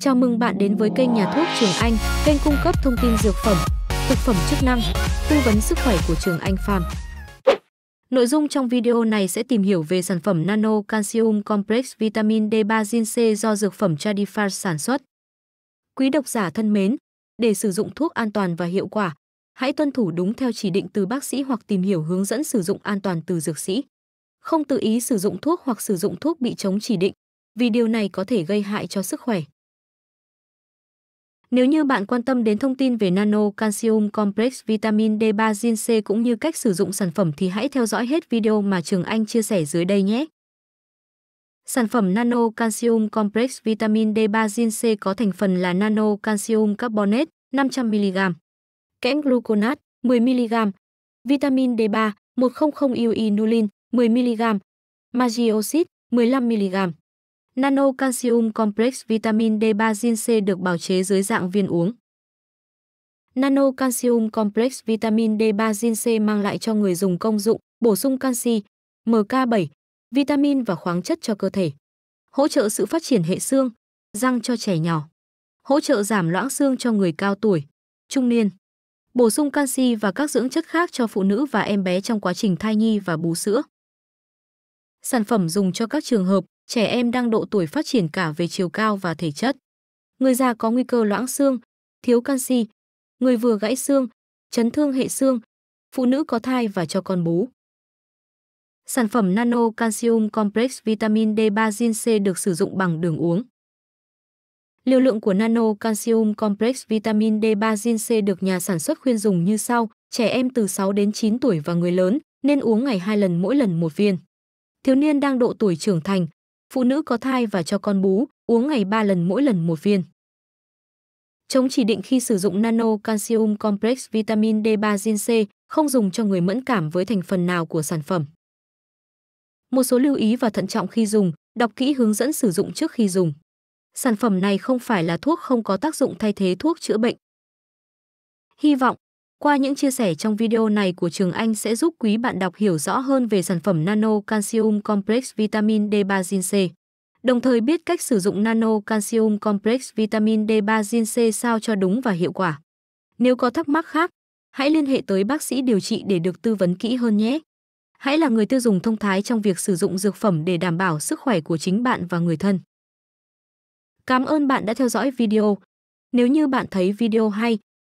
Chào mừng bạn đến với kênh Nhà thuốc Trường Anh, kênh cung cấp thông tin dược phẩm, thực phẩm chức năng, tư vấn sức khỏe của Trường Anh Farm. Nội dung trong video này sẽ tìm hiểu về sản phẩm Nano Calcium Complex Vitamin D3 Zin C do dược phẩm Tradifar sản xuất. Quý độc giả thân mến, để sử dụng thuốc an toàn và hiệu quả, hãy tuân thủ đúng theo chỉ định từ bác sĩ hoặc tìm hiểu hướng dẫn sử dụng an toàn từ dược sĩ. Không tự ý sử dụng thuốc hoặc sử dụng thuốc bị chống chỉ định, vì điều này có thể gây hại cho sức khỏe. Nếu như bạn quan tâm đến thông tin về Nano Calcium Complex Vitamin D3 Zin C cũng như cách sử dụng sản phẩm thì hãy theo dõi hết video mà Trường Anh chia sẻ dưới đây nhé. Sản phẩm Nano Calcium Complex Vitamin D3 Zin C có thành phần là Nano Calcium Carbonate 500mg, kẽm Gluconat 10mg, vitamin D3 100 iuinulin 10mg, magioxit 15mg. Nano Calcium Complex Vitamin D3 Zin C được bào chế dưới dạng viên uống. Nano Calcium Complex Vitamin D3 Zin C mang lại cho người dùng công dụng bổ sung canxi, MK7, vitamin và khoáng chất cho cơ thể. Hỗ trợ sự phát triển hệ xương, răng cho trẻ nhỏ. Hỗ trợ giảm loãng xương cho người cao tuổi, trung niên. Bổ sung canxi và các dưỡng chất khác cho phụ nữ và em bé trong quá trình thai nhi và bú sữa. Sản phẩm dùng cho các trường hợp trẻ em đang độ tuổi phát triển cả về chiều cao và thể chất. Người già có nguy cơ loãng xương, thiếu canxi, người vừa gãy xương, chấn thương hệ xương, phụ nữ có thai và cho con bú. Sản phẩm Nano Calcium Complex Vitamin D3 Zin C được sử dụng bằng đường uống. Liều lượng của Nano Calcium Complex Vitamin D3 Zin C được nhà sản xuất khuyên dùng như sau, trẻ em từ 6 đến 9 tuổi và người lớn nên uống ngày 2 lần mỗi lần một viên. Thiếu niên đang độ tuổi trưởng thành, phụ nữ có thai và cho con bú, uống ngày 3 lần mỗi lần một viên. Chống chỉ định khi sử dụng Nano Calcium Complex Vitamin D3 Zin C, không dùng cho người mẫn cảm với thành phần nào của sản phẩm. Một số lưu ý và thận trọng khi dùng, đọc kỹ hướng dẫn sử dụng trước khi dùng. Sản phẩm này không phải là thuốc không có tác dụng thay thế thuốc chữa bệnh. Hy vọng qua những chia sẻ trong video này của Trường Anh sẽ giúp quý bạn đọc hiểu rõ hơn về sản phẩm Nano Calcium Complex Vitamin D3 Zin C. Đồng thời biết cách sử dụng Nano Calcium Complex Vitamin D3 Zin C sao cho đúng và hiệu quả. Nếu có thắc mắc khác, hãy liên hệ tới bác sĩ điều trị để được tư vấn kỹ hơn nhé. Hãy là người tiêu dùng thông thái trong việc sử dụng dược phẩm để đảm bảo sức khỏe của chính bạn và người thân. Cảm ơn bạn đã theo dõi video. Nếu như bạn thấy video hay,